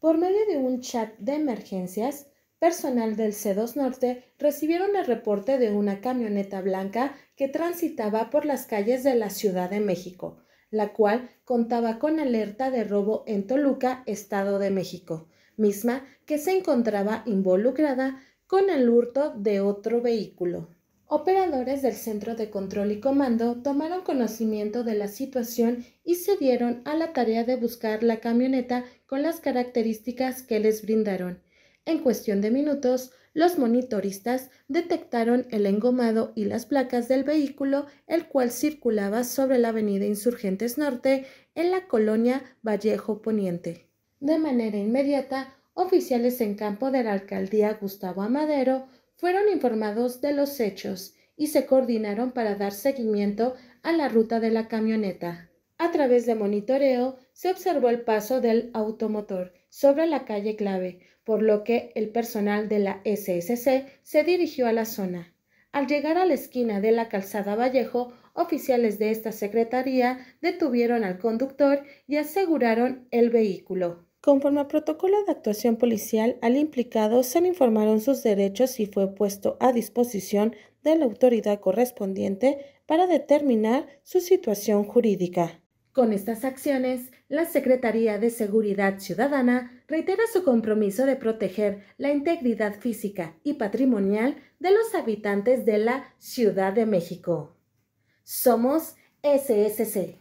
Por medio de un chat de emergencias, personal del C2 Norte recibieron el reporte de una camioneta blanca que transitaba por las calles de la Ciudad de México, la cual contaba con alerta de robo en Toluca, Estado de México, misma que se encontraba involucrada con el hurto de otro vehículo. Operadores del Centro de Control y Comando tomaron conocimiento de la situación y se dieron a la tarea de buscar la camioneta con las características que les brindaron. En cuestión de minutos, los monitoristas detectaron el engomado y las placas del vehículo, el cual circulaba sobre la avenida Insurgentes Norte en la colonia Vallejo Poniente. De manera inmediata, oficiales en campo de la alcaldía Gustavo Amadero fueron informados de los hechos y se coordinaron para dar seguimiento a la ruta de la camioneta. A través de monitoreo se observó el paso del automotor sobre la calle clave, por lo que el personal de la SSC se dirigió a la zona. Al llegar a la esquina de la calzada Vallejo, oficiales de esta secretaría detuvieron al conductor y aseguraron el vehículo. Conforme al protocolo de actuación policial, al implicado se le informaron sus derechos y fue puesto a disposición de la autoridad correspondiente para determinar su situación jurídica. Con estas acciones, la Secretaría de Seguridad Ciudadana reitera su compromiso de proteger la integridad física y patrimonial de los habitantes de la Ciudad de México. Somos SSC.